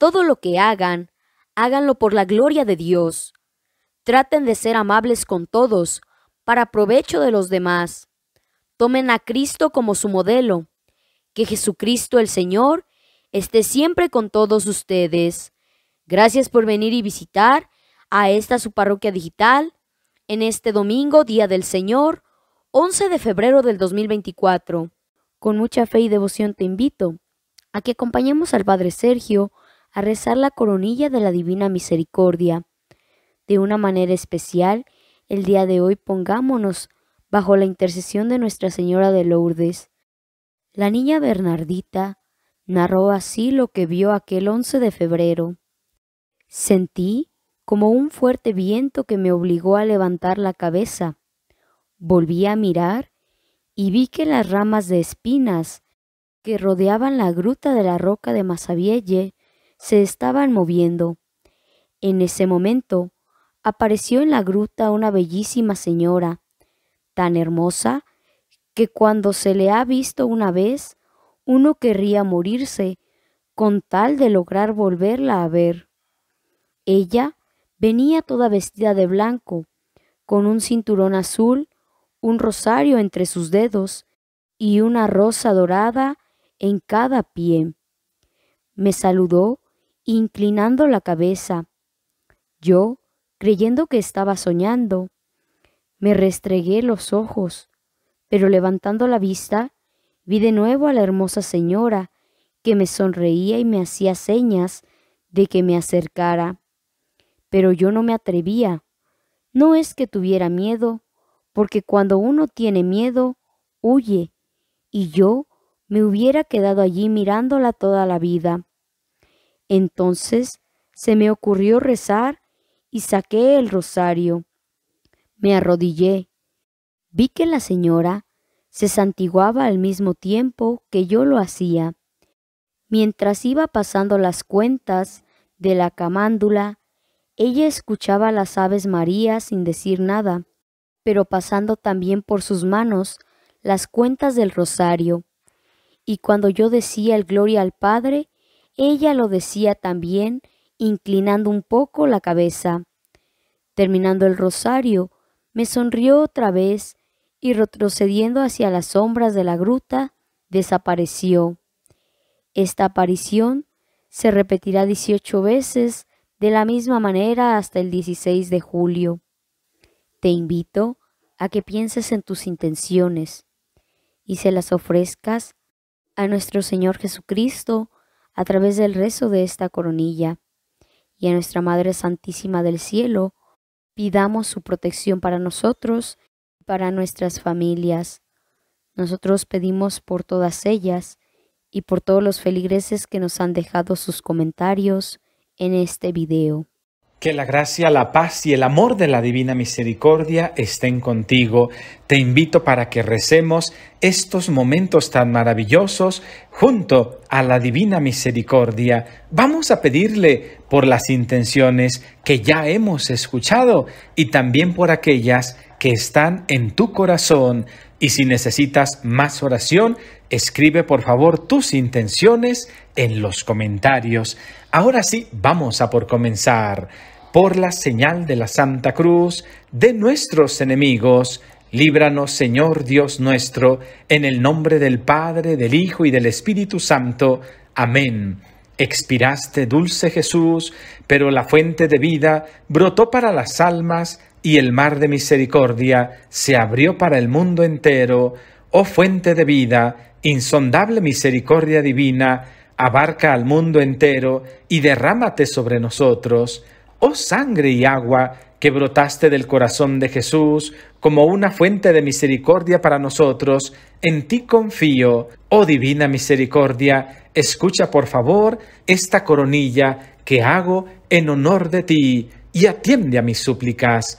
Todo lo que hagan, háganlo por la gloria de Dios. Traten de ser amables con todos, para provecho de los demás. Tomen a Cristo como su modelo. Que Jesucristo el Señor esté siempre con todos ustedes. Gracias por venir y visitar a esta su parroquia digital en este domingo, Día del Señor, 11 de febrero del 2024. Con mucha fe y devoción te invito a que acompañemos al Padre Sergio a rezar la coronilla de la Divina Misericordia. De una manera especial, el día de hoy pongámonos bajo la intercesión de Nuestra Señora de Lourdes. La niña Bernardita narró así lo que vio aquel 11 de febrero. Sentí como un fuerte viento que me obligó a levantar la cabeza. Volví a mirar y vi que las ramas de espinas que rodeaban la gruta de la roca de se estaban moviendo. En ese momento apareció en la gruta una bellísima señora, tan hermosa que cuando se le ha visto una vez, uno querría morirse con tal de lograr volverla a ver. Ella venía toda vestida de blanco, con un cinturón azul, un rosario entre sus dedos y una rosa dorada en cada pie. Me saludó inclinando la cabeza. Yo, creyendo que estaba soñando, me restregué los ojos, pero levantando la vista, vi de nuevo a la hermosa señora, que me sonreía y me hacía señas de que me acercara. Pero yo no me atrevía. No es que tuviera miedo, porque cuando uno tiene miedo, huye, y yo me hubiera quedado allí mirándola toda la vida. Entonces se me ocurrió rezar y saqué el rosario. Me arrodillé. Vi que la señora se santiguaba al mismo tiempo que yo lo hacía. Mientras iba pasando las cuentas de la camándula, ella escuchaba las aves María sin decir nada, pero pasando también por sus manos las cuentas del rosario. Y cuando yo decía el gloria al Padre, ella lo decía también inclinando un poco la cabeza. Terminando el rosario, me sonrió otra vez y retrocediendo hacia las sombras de la gruta, desapareció. Esta aparición se repetirá 18 veces de la misma manera hasta el 16 de julio. Te invito a que pienses en tus intenciones y se las ofrezcas a nuestro Señor Jesucristo a través del rezo de esta coronilla. Y a nuestra Madre Santísima del Cielo, pidamos su protección para nosotros y para nuestras familias. Nosotros pedimos por todas ellas y por todos los feligreses que nos han dejado sus comentarios en este video. Que la gracia, la paz y el amor de la divina misericordia estén contigo. Te invito para que recemos estos momentos tan maravillosos junto a la divina misericordia. Vamos a pedirle por las intenciones que ya hemos escuchado y también por aquellas que están en tu corazón. Y si necesitas más oración, escribe por favor tus intenciones en los comentarios. Ahora sí, vamos a por comenzar. Por la señal de la Santa Cruz de nuestros enemigos, líbranos Señor Dios nuestro, en el nombre del Padre, del Hijo y del Espíritu Santo. Amén. Expiraste, dulce Jesús, pero la fuente de vida brotó para las almas y el mar de misericordia se abrió para el mundo entero, oh fuente de vida, insondable misericordia divina, abarca al mundo entero y derrámate sobre nosotros, oh sangre y agua que brotaste del corazón de Jesús como una fuente de misericordia para nosotros, en ti confío, oh divina misericordia, escucha por favor esta coronilla que hago en honor de ti y atiende a mis súplicas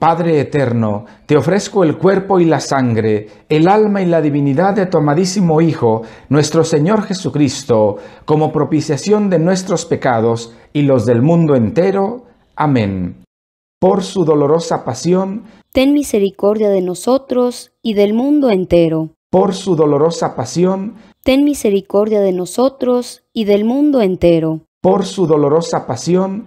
Padre eterno, te ofrezco el cuerpo y la sangre, el alma y la divinidad de tu amadísimo Hijo, nuestro Señor Jesucristo, como propiciación de nuestros pecados y los del mundo entero. Amén. Por su dolorosa pasión, ten misericordia de nosotros y del mundo entero. Por su dolorosa pasión, ten misericordia de nosotros y del mundo entero. Por su dolorosa pasión,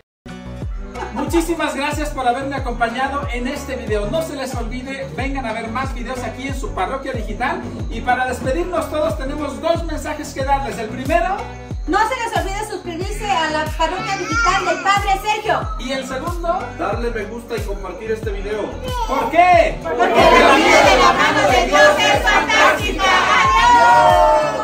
Muchísimas gracias por haberme acompañado en este video. No se les olvide, vengan a ver más videos aquí en su parroquia digital. Y para despedirnos todos tenemos dos mensajes que darles. El primero... No se les olvide suscribirse a la parroquia digital del Padre Sergio. Y el segundo... Darle me gusta y compartir este video. ¿Por qué? Porque, la vida de la mano de Dios es fantástica. ¡Adiós!